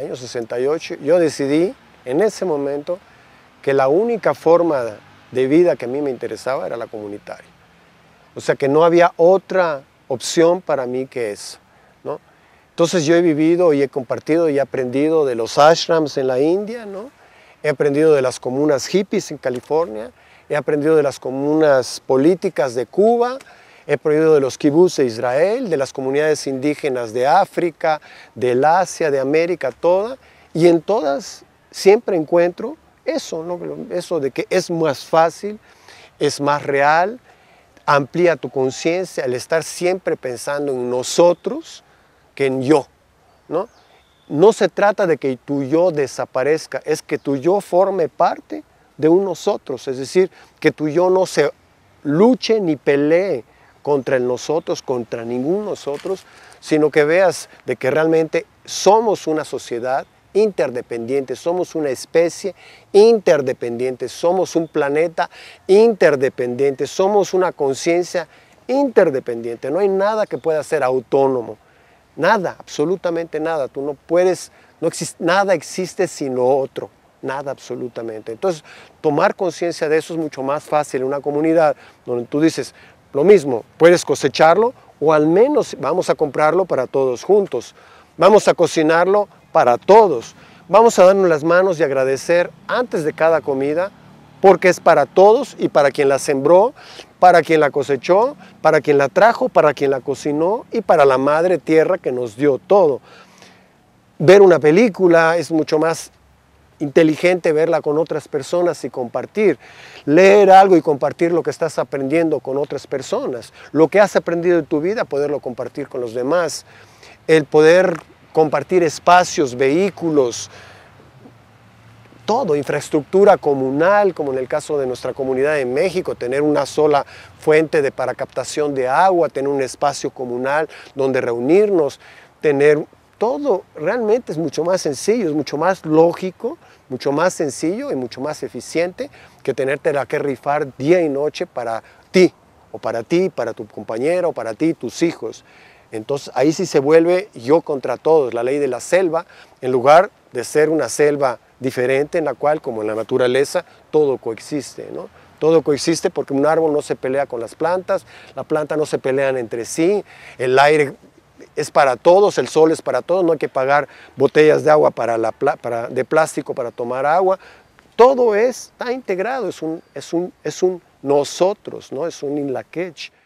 año 68, yo decidí en ese momento que la única forma de vida que a mí me interesaba era la comunitaria. O sea que no había otra opción para mí que eso. ¿no? Entonces yo he vivido y he compartido y he aprendido de los ashrams en la India, ¿no? he aprendido de las comunas hippies en California, he aprendido de las comunas políticas de Cuba, He prohibido de los kibbutz de Israel, de las comunidades indígenas de África, del Asia, de América, toda. Y en todas siempre encuentro eso, eso de que es más fácil, es más real, amplía tu conciencia, al estar siempre pensando en nosotros que en yo. ¿no? no se trata de que tu yo desaparezca, es que tu yo forme parte de un nosotros, es decir, que tu yo no se luche ni pelee, contra el nosotros, contra ningún nosotros, sino que veas de que realmente somos una sociedad interdependiente, somos una especie interdependiente, somos un planeta interdependiente, somos una conciencia interdependiente, no hay nada que pueda ser autónomo, nada, absolutamente nada, tú no puedes, no existe, nada existe sino otro, nada absolutamente. Entonces, tomar conciencia de eso es mucho más fácil en una comunidad donde tú dices, lo mismo, puedes cosecharlo o al menos vamos a comprarlo para todos juntos. Vamos a cocinarlo para todos. Vamos a darnos las manos y agradecer antes de cada comida porque es para todos y para quien la sembró, para quien la cosechó, para quien la trajo, para quien la cocinó y para la madre tierra que nos dio todo. Ver una película es mucho más inteligente verla con otras personas y compartir. Leer algo y compartir lo que estás aprendiendo con otras personas. Lo que has aprendido en tu vida, poderlo compartir con los demás. El poder compartir espacios, vehículos, todo, infraestructura comunal, como en el caso de nuestra comunidad en México, tener una sola fuente de, para captación de agua, tener un espacio comunal donde reunirnos, tener todo, realmente es mucho más sencillo, es mucho más lógico mucho más sencillo y mucho más eficiente que tenerte la que rifar día y noche para ti, o para ti, para tu compañero, o para ti, tus hijos. Entonces ahí sí se vuelve yo contra todos, la ley de la selva, en lugar de ser una selva diferente en la cual, como en la naturaleza, todo coexiste. ¿no? Todo coexiste porque un árbol no se pelea con las plantas, la planta no se pelean entre sí, el aire es para todos, el sol es para todos, no hay que pagar botellas de agua para de plástico para tomar agua. Todo está integrado, es un, es un, es un nosotros, ¿no? es un inlaquech.